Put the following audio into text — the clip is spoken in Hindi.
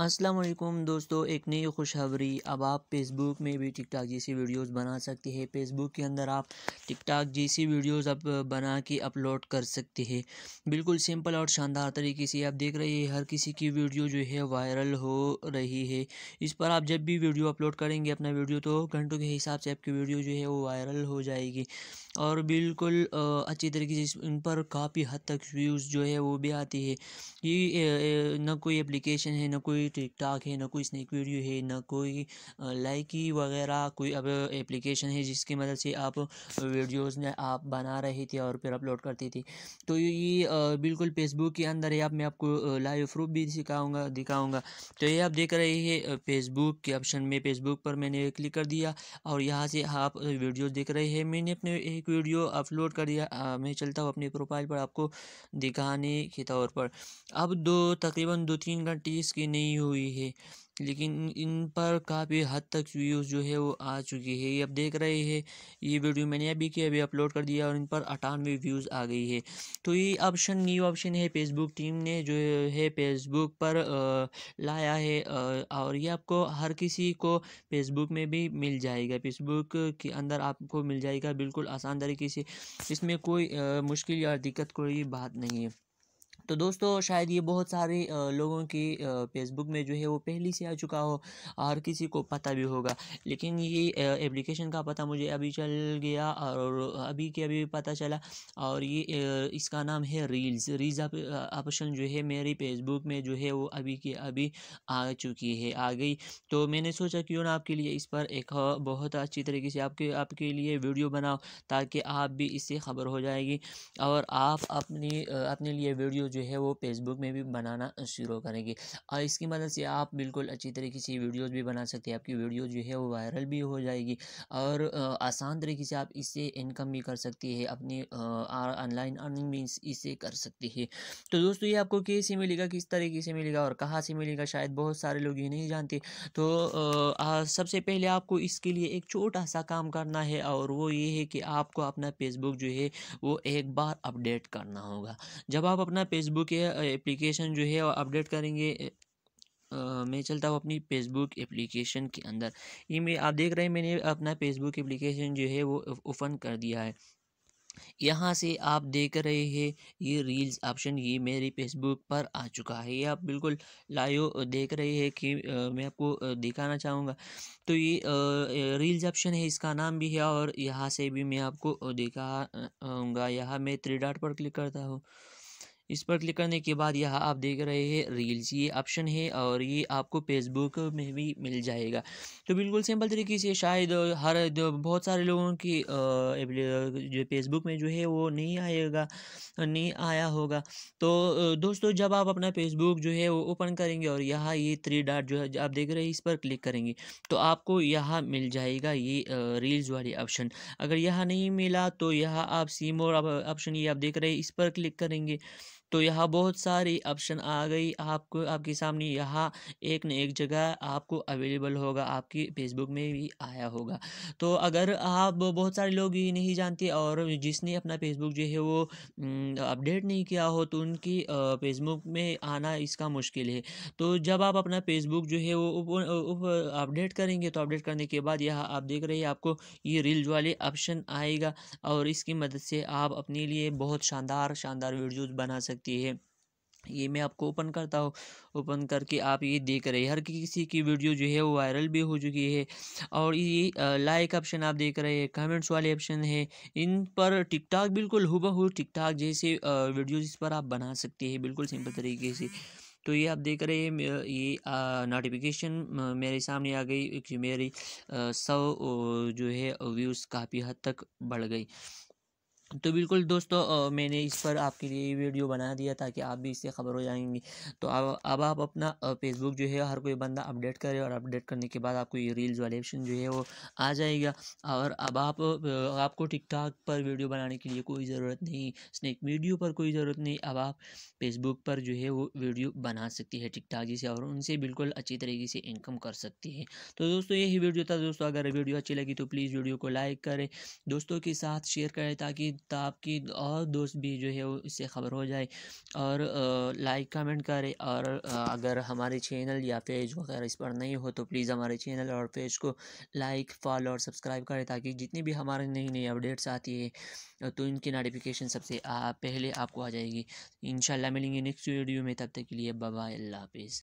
अस्सलाम वालेकुम दोस्तों एक नई खुशखबरी अब आप फेसबुक में भी टिकटॉक जैसी वीडियोस बना सकते हैं फेसबुक के अंदर आप टिकटॉक जैसी वीडियोस आप बना के अपलोड कर सकते हैं बिल्कुल सिंपल और शानदार तरीके से आप देख रहे हैं हर किसी की वीडियो जो है वायरल हो रही है इस पर आप जब भी वीडियो अपलोड करेंगे अपना वीडियो तो घंटों के हिसाब से आपकी वीडियो जो है वो वायरल हो जाएगी और बिल्कुल अच्छी तरीके से इन पर काफ़ी हद तक व्यूज़ जो है वो भी आती है ये ना कोई एप्लीकेशन है ना कोई टिकटॉक है ना कोई स्नैक वीडियो है ना कोई लाइकी वगैरह कोई अब एप्लीकेशन है जिसकी मदद से आप वीडियोस में आप बना रहे थे और फिर अपलोड करती थी तो ये बिल्कुल फेसबुक के अंदर है आप मैं आपको लाइव प्रूफ भी सिखाऊँगा दिखाऊँगा तो ये आप देख रहे हैं फेसबुक के ऑप्शन में फेसबुक पर मैंने क्लिक कर दिया और यहाँ से आप वीडियोज़ देख रहे हैं मैंने अपने एक वीडियो अपलोड कर दिया मैं चलता हूँ अपनी प्रोफाइल पर आपको दिखाने के तौर पर अब दो तकरीबन दो तीन घंटे इसकी नहीं हुई है लेकिन इन पर काफ़ी हद तक व्यूज़ जो है वो आ चुकी है ये आप देख रहे हैं ये वीडियो मैंने अभी की अभी अपलोड कर दिया और इन पर अठानवे व्यूज़ आ गई है तो ये ऑप्शन न्यू ऑप्शन है फेसबुक टीम ने जो है फेसबुक पर लाया है और ये आपको हर किसी को फेसबुक में भी मिल जाएगा फेसबुक के अंदर आपको मिल जाएगा बिल्कुल आसान तरीके से इसमें कोई मुश्किल या दिक्कत कोई बात नहीं है तो दोस्तों शायद ये बहुत सारे लोगों की फेसबुक में जो है वो पहले से आ चुका हो और किसी को पता भी होगा लेकिन ये एप्लीकेशन का पता मुझे अभी चल गया और अभी के अभी पता चला और ये इसका नाम है रील्स रील्स ऑप्शन जो है मेरी फेसबुक में जो है वो अभी के अभी आ चुकी है आ गई तो मैंने सोचा क्यों ना आपके लिए इस पर एक बहुत अच्छी तरीके से आपके आपके लिए वीडियो बनाओ ताकि आप भी इससे खबर हो जाएगी और आप अपनी अपने लिए वीडियो जो जो है वो फेसबुक में भी बनाना शुरू करेंगे और इसकी मदद से आप बिल्कुल अच्छी तरीके से वीडियोज़ भी बना सकते हैं आपकी वीडियो जो है वो वायरल भी हो जाएगी और आसान तरीके से आप इससे इनकम भी कर सकती है अपनी ऑनलाइन अर्निंग भी इससे कर सकती है तो दोस्तों ये आपको कैसे मिलेगा किस तरीके से मिलेगा और कहाँ से मिलेगा शायद बहुत सारे लोग ये नहीं जानते तो सबसे पहले आपको इसके लिए एक छोटा सा काम करना है और वो ये है कि आपको अपना फेसबुक जो है वो एक बार अपडेट करना होगा जब आप अपना फेसबुक एप्लीकेशन जो है अपडेट करेंगे आ, मैं चलता हूँ अपनी फेसबुक एप्लीकेशन के अंदर ये मैं आप देख रहे हैं मैंने अपना फेसबुक एप्लीकेशन जो है वो ओपन कर दिया है यहाँ से आप देख रहे हैं ये रील्स ऑप्शन ये मेरी फेसबुक पर आ चुका है ये आप बिल्कुल लाइव देख रहे हैं कि आ, मैं आपको दिखाना चाहूँगा तो ये रील्स ऑप्शन है इसका नाम भी है और यहाँ से भी मैं आपको दिखाऊँगा यहाँ मैं थ्री डॉट पर क्लिक करता हूँ इस पर क्लिक करने के बाद यहाँ आप देख रहे हैं रील्स ये ऑप्शन है और ये आपको फेसबुक में भी मिल जाएगा तो बिल्कुल सिंपल तरीके से शायद हर बहुत सारे लोगों की जो फेसबुक में जो है वो नहीं आएगा नहीं आया होगा तो दोस्तों जब आप अपना फेसबुक जो है वो ओपन करेंगे और यहाँ ये थ्री डाट जो है आप देख रहे हैं इस पर क्लिक करेंगे तो आपको यहाँ मिल जाएगा ये रील्स वाली ऑप्शन अगर यहाँ नहीं मिला तो यहाँ आप सीमोर ऑप्शन ये आप देख रहे हैं इस पर क्लिक करेंगे तो यहाँ बहुत सारी ऑप्शन आ गई आपको आपके सामने यहाँ एक न एक जगह आपको अवेलेबल होगा आपकी फेसबुक में भी आया होगा तो अगर आप बहुत सारे लोग ये नहीं जानते और जिसने अपना फेसबुक जो है वो अपडेट नहीं किया हो तो उनकी फेसबुक में आना इसका मुश्किल है तो जब आप अपना फेसबुक जो है वो अपडेट करेंगे तो अपडेट करने के बाद यह आप देख रहे हैं आपको ये रील्स वाले ऑप्शन आएगा और इसकी मदद से आप अपने लिए बहुत शानदार शानदार वीडियोज़ बना सकते सकती है ये मैं आपको ओपन करता हूँ ओपन करके आप ये देख रहे हैं हर किसी की वीडियो जो है वो वायरल भी हो चुकी है और ये लाइक ऑप्शन आप देख रहे हैं कमेंट्स वाले ऑप्शन है इन पर टिकटॉक बिल्कुल बहु टिकटॉक जैसे वीडियो इस पर आप बना सकते हैं बिल्कुल सिंपल तरीके से तो ये आप देख रहे हैं ये नोटिफिकेशन मेरे सामने आ गई कि मेरी सौ जो है व्यूज़ काफ़ी हद तक बढ़ गई तो बिल्कुल दोस्तों मैंने इस पर आपके लिए वीडियो बना दिया ताकि आप भी इससे खबर हो जाएंगी तो अब अब आप अपना फेसबुक जो है हर कोई बंदा अपडेट करे और अपडेट करने के बाद आपको ये रील्स वाले ऑप्शन जो है वो आ जाएगा और अब आप आपको टिकटॉक पर वीडियो बनाने के लिए कोई ज़रूरत नहीं स्नैक वीडियो पर कोई ज़रूरत नहीं अब आप फेसबुक पर जो है वो वीडियो बना सकती है टिकटॉक जैसे और उनसे बिल्कुल अच्छी तरीके से इनकम कर सकती है तो दोस्तों यही वीडियो था दोस्तों अगर वीडियो अच्छी लगी तो प्लीज़ वीडियो को लाइक करें दोस्तों के साथ शेयर करें ताकि तो आपकी और दोस्त भी जो है वो इससे ख़बर हो जाए और लाइक कमेंट करें और अगर हमारे चैनल या पेज वगैरह इस पर नहीं हो तो प्लीज़ हमारे चैनल और पेज को लाइक फॉलो और सब्सक्राइब करें ताकि जितनी भी हमारे नई नई अपडेट्स आती है तो इनकी नोटिफिकेशन सबसे पहले आपको आ जाएगी इन मिलेंगे नेक्स्ट वीडियो में तब तक के लिए बाय अल्लाह हाफिज़